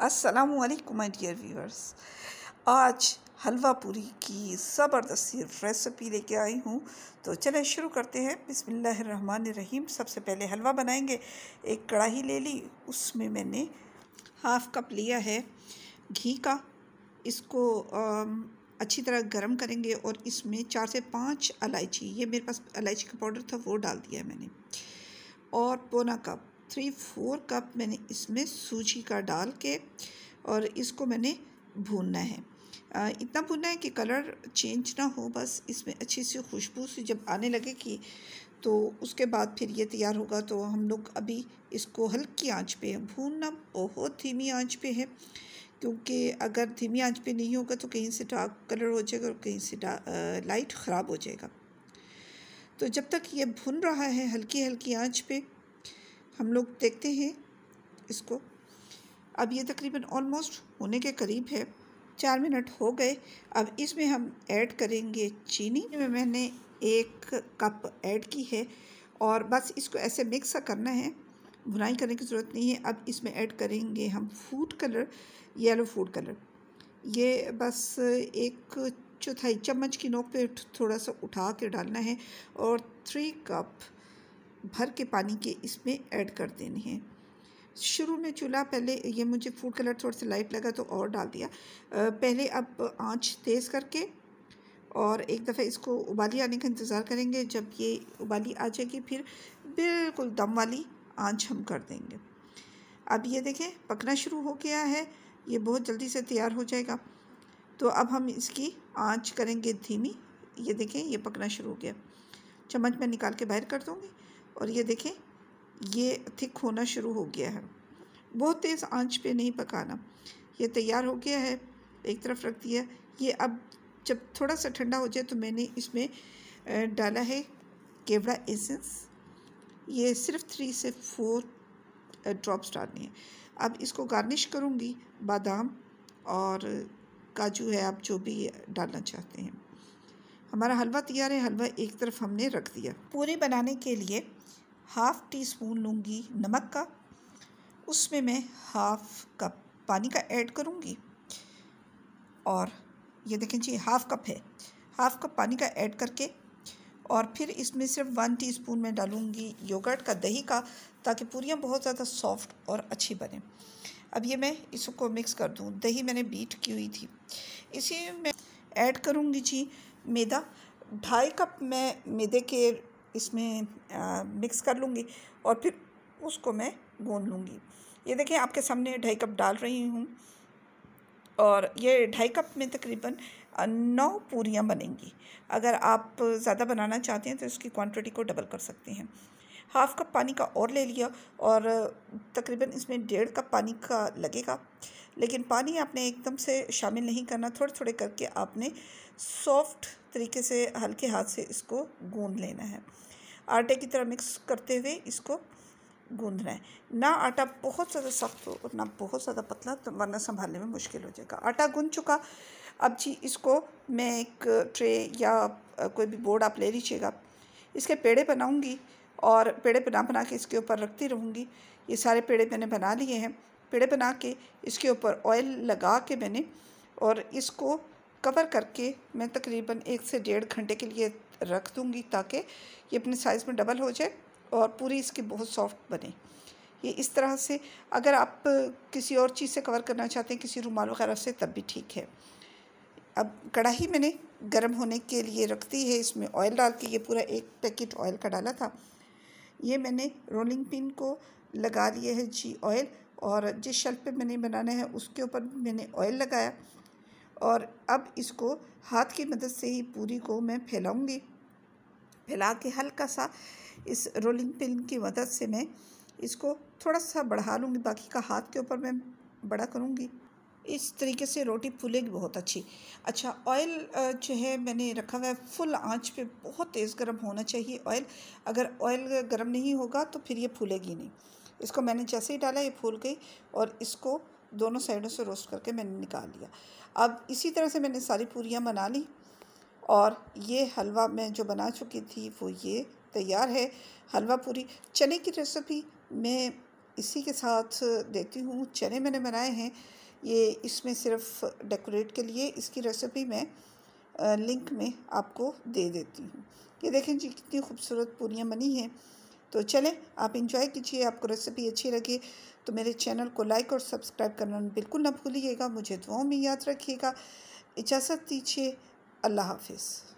वालेकुम my dear viewers आज हलवा पूरी की ज़बरदस्ती रेसिपी लेके आई हूँ तो चले शुरू करते हैं बिसमीम सबसे पहले हलवा बनाएंगे एक कढ़ाई ले ली उसमें मैंने हाफ़ कप लिया है घी का इसको आ, अच्छी तरह गर्म करेंगे और इसमें चार से पाँच इलायची ये मेरे पास इलायची का पाउडर था वो डाल दिया है मैंने और पौना कप थ्री फोर कप मैंने इसमें सूजी का डाल के और इसको मैंने भूनना है इतना भुनना है कि कलर चेंज ना हो बस इसमें अच्छी सी खुशबू से जब आने लगेगी तो उसके बाद फिर ये तैयार होगा तो हम लोग अभी इसको हल्की आंच पे भूनना बहुत धीमी आंच पे है क्योंकि अगर धीमी आंच पे नहीं होगा तो कहीं से डार्क कलर हो जाएगा और कहीं से लाइट ख़राब हो जाएगा तो जब तक ये भुन रहा है हल्की हल्की आँच पर हम लोग देखते हैं इसको अब ये तकरीबन ऑलमोस्ट होने के करीब है चार मिनट हो गए अब इसमें हम ऐड करेंगे चीनी में मैंने एक कप ऐड की है और बस इसको ऐसे मिक्स करना है भुनाई करने की ज़रूरत नहीं है अब इसमें ऐड करेंगे हम food colour yellow food colour ये बस एक चौथाई चम्मच की नोक पे थोड़ा सा उठा के डालना है और थ्री कप भर के पानी के इसमें ऐड कर देने हैं शुरू में चूल्हा पहले ये मुझे फूड कलर थोड़ा सा लाइट लगा तो और डाल दिया पहले अब आंच तेज़ करके और एक दफ़ा इसको उबाली आने का इंतज़ार करेंगे जब ये उबाली आ जाएगी फिर बिल्कुल दम वाली आंच हम कर देंगे अब ये देखें पकना शुरू हो गया है ये बहुत जल्दी से तैयार हो जाएगा तो अब हम इसकी आंच करेंगे धीमी ये देखें ये पकना शुरू हो गया चम्मच में निकाल के बाहर कर दूँगी और ये देखें ये थिक होना शुरू हो गया है बहुत तेज़ आंच पे नहीं पकाना ये तैयार हो गया है एक तरफ रख दिया ये अब जब थोड़ा सा ठंडा हो जाए तो मैंने इसमें डाला है केवड़ा एसेंस ये सिर्फ थ्री से फोर ड्रॉप्स डालनी है अब इसको गार्निश करूँगी बादाम और काजू है आप जो भी डालना चाहते हैं हमारा हलवा तैयार है हलवा एक तरफ हमने रख दिया पूरी बनाने के लिए हाफ़ टी स्पून लूँगी नमक का उसमें मैं हाफ़ कप पानी का ऐड करूँगी और ये देखें जी हाफ़ कप है हाफ़ कप पानी का ऐड करके और फिर इसमें सिर्फ वन टीस्पून मैं डालूँगी योगर्ट का दही का ताकि पूरियाँ बहुत ज़्यादा सॉफ्ट और अच्छी बने अब ये मैं इसको मिक्स कर दूँ दही मैंने बीट की हुई थी इसी में ऐड करूँगी जी मैदा ढाई कप मैं मैदे के इसमें आ, मिक्स कर लूँगी और फिर उसको मैं गून लूँगी ये देखें आपके सामने ढाई कप डाल रही हूँ और ये ढाई कप में तकरीबन नौ पूरियाँ बनेंगी अगर आप ज़्यादा बनाना चाहते हैं तो इसकी क्वांटिटी को डबल कर सकते हैं हाफ़ कप पानी का और ले लिया और तकरीबन इसमें डेढ़ कप पानी का लगेगा लेकिन पानी आपने एकदम से शामिल नहीं करना थोड़े थोड़े करके आपने सॉफ्ट तरीके से हल्के हाथ से इसको गूंद लेना है आटे की तरह मिक्स करते हुए इसको गूंदना है ना आटा बहुत ज़्यादा सख्त हो और ना बहुत ज़्यादा पतला तो वरना संभालने में मुश्किल हो जाएगा आटा गूंद चुका अब जी इसको मैं एक ट्रे या कोई भी बोर्ड आप ले लीजिएगा इसके पेड़े बनाऊंगी और पेड़े बना बना के इसके ऊपर रखती रहूँगी ये सारे पेड़े मैंने बना लिए हैं पेड़े बना के इसके ऊपर ऑयल लगा के मैंने और इसको कवर करके मैं तकरीबन एक से डेढ़ घंटे के लिए रख दूँगी ताकि ये अपने साइज़ में डबल हो जाए और पूरी इसकी बहुत सॉफ्ट बने ये इस तरह से अगर आप किसी और चीज़ से कवर करना चाहते हैं किसी रुमाल वगैरह से तब भी ठीक है अब कढ़ाई मैंने गर्म होने के लिए रखती है इसमें ऑयल डाल के ये पूरा एक पैकेट ऑयल का डाला था ये मैंने रोलिंग पिन को लगा लिए है जी ऑयल और जिस शेल्फ पे मैंने बनाना है उसके ऊपर भी मैंने ऑयल लगाया और अब इसको हाथ की मदद से ही पूरी को मैं फैलाऊंगी फैला के हल्का सा इस रोलिंग पिन की मदद से मैं इसको थोड़ा सा बढ़ा लूँगी बाकी का हाथ के ऊपर मैं बड़ा करूँगी इस तरीके से रोटी फूलेगी बहुत अच्छी अच्छा ऑयल जो है मैंने रखा हुआ है फुल आंच पे बहुत तेज़ गर्म होना चाहिए ऑयल अगर ऑयल गर्म नहीं होगा तो फिर ये फूलेगी नहीं इसको मैंने जैसे ही डाला ये फूल गई और इसको दोनों साइडों से रोस्ट करके मैंने निकाल लिया अब इसी तरह से मैंने सारी पूरियाँ बना ली और ये हलवा मैं जो बना चुकी थी वो ये तैयार है हलवा पूरी चने की रेसिपी मैं इसी के साथ देती हूँ चने मैंने बनाए हैं ये इसमें सिर्फ डेकोरेट के लिए इसकी रेसिपी मैं लिंक में आपको दे देती हूँ ये देखें जी कितनी खूबसूरत पूरियाँ बनी हैं तो चलें आप इंजॉय कीजिए आपको रेसिपी अच्छी लगे तो मेरे चैनल को लाइक और सब्सक्राइब करना बिल्कुल ना भूलिएगा मुझे दुआओं में याद रखिएगा इजाज़त दीजिए अल्लाह हाफिज़